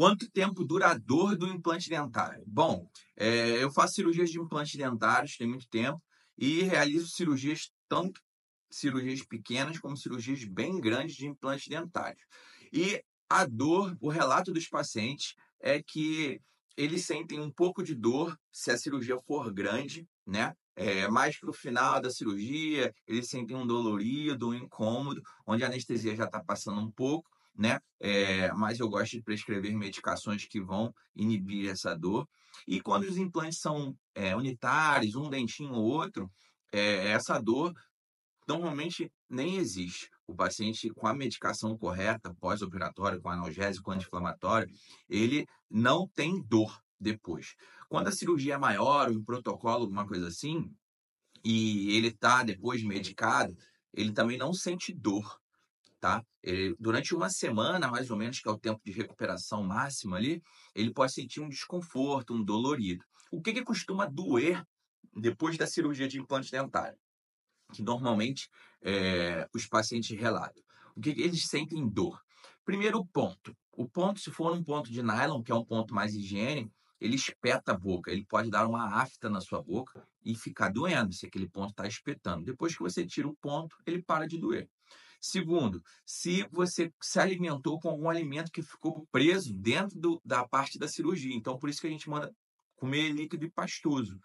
Quanto tempo durador do implante dentário? Bom, é, eu faço cirurgias de implantes dentários tem muito tempo e realizo cirurgias tanto cirurgias pequenas como cirurgias bem grandes de implantes dentários. E a dor, o relato dos pacientes é que eles sentem um pouco de dor se a cirurgia for grande, né? É, mais para o final da cirurgia, eles sentem um dolorido, um incômodo, onde a anestesia já está passando um pouco né? É, mas eu gosto de prescrever medicações que vão inibir essa dor. E quando os implantes são é, unitários, um dentinho ou outro, é, essa dor normalmente nem existe. O paciente com a medicação correta, pós-operatória, com analgésico, anti-inflamatório, ele não tem dor depois. Quando a cirurgia é maior, um protocolo, alguma coisa assim, e ele está depois medicado, ele também não sente dor tá? Ele, durante uma semana, mais ou menos, que é o tempo de recuperação máxima ali, ele pode sentir um desconforto, um dolorido. O que, que costuma doer depois da cirurgia de implante dentário? Que normalmente é, os pacientes relatam. O que, que eles sentem dor? Primeiro ponto. O ponto, se for um ponto de nylon, que é um ponto mais higiênico ele espeta a boca, ele pode dar uma afta na sua boca e ficar doendo se aquele ponto está espetando. Depois que você tira o ponto, ele para de doer. Segundo, se você se alimentou com algum alimento que ficou preso dentro do, da parte da cirurgia. Então, por isso que a gente manda comer líquido e pastoso.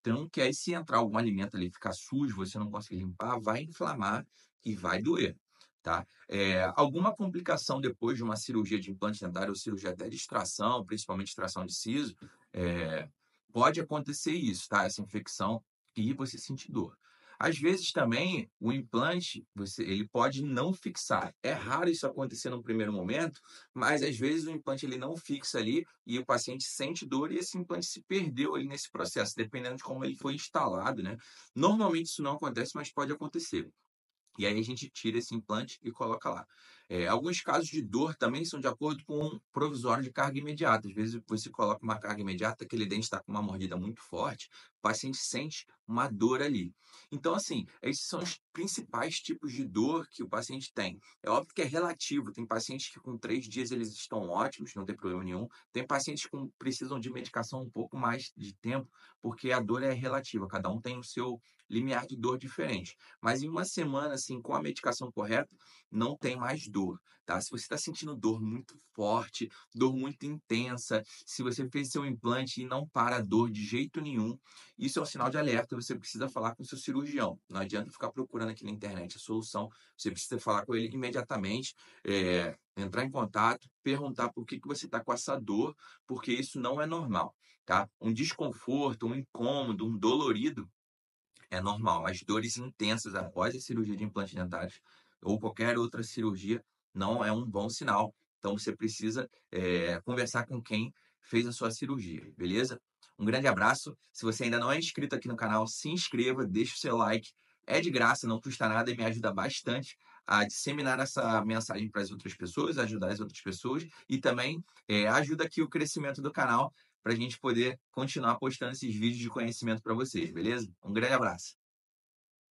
Então, que aí se entrar algum alimento ali ficar sujo, você não consegue limpar, vai inflamar e vai doer. Tá? É, alguma complicação depois de uma cirurgia de implante dentário ou cirurgia até de extração, principalmente extração de siso, é, pode acontecer isso, tá? Essa infecção e você sentir dor. Às vezes também o implante, você, ele pode não fixar. É raro isso acontecer no primeiro momento, mas às vezes o implante ele não fixa ali e o paciente sente dor e esse implante se perdeu ali nesse processo, dependendo de como ele foi instalado, né? Normalmente isso não acontece, mas pode acontecer. E aí a gente tira esse implante e coloca lá. É, alguns casos de dor também são de acordo com um provisório de carga imediata. Às vezes você coloca uma carga imediata, aquele dente está com uma mordida muito forte, o paciente sente uma dor ali. Então, assim, esses são os principais tipos de dor que o paciente tem. É óbvio que é relativo. Tem pacientes que com três dias eles estão ótimos, não tem problema nenhum. Tem pacientes que precisam de medicação um pouco mais de tempo, porque a dor é relativa. Cada um tem o seu limiar de dor diferente. Mas em uma semana, assim, com a medicação correta, não tem mais dor, tá? Se você está sentindo dor muito forte, dor muito intensa, se você fez seu implante e não para a dor de jeito nenhum, isso é um sinal de alerta, você precisa falar com o seu cirurgião. Não adianta ficar procurando aqui na internet a solução, você precisa falar com ele imediatamente, é, entrar em contato, perguntar por que, que você está com essa dor, porque isso não é normal. Tá? Um desconforto, um incômodo, um dolorido é normal. As dores intensas após a cirurgia de implantes dentários ou qualquer outra cirurgia não é um bom sinal. Então você precisa é, conversar com quem fez a sua cirurgia, beleza? Um grande abraço. Se você ainda não é inscrito aqui no canal, se inscreva, deixe o seu like. É de graça, não custa nada e me ajuda bastante a disseminar essa mensagem para as outras pessoas, ajudar as outras pessoas e também é, ajuda aqui o crescimento do canal para a gente poder continuar postando esses vídeos de conhecimento para vocês, beleza? Um grande abraço.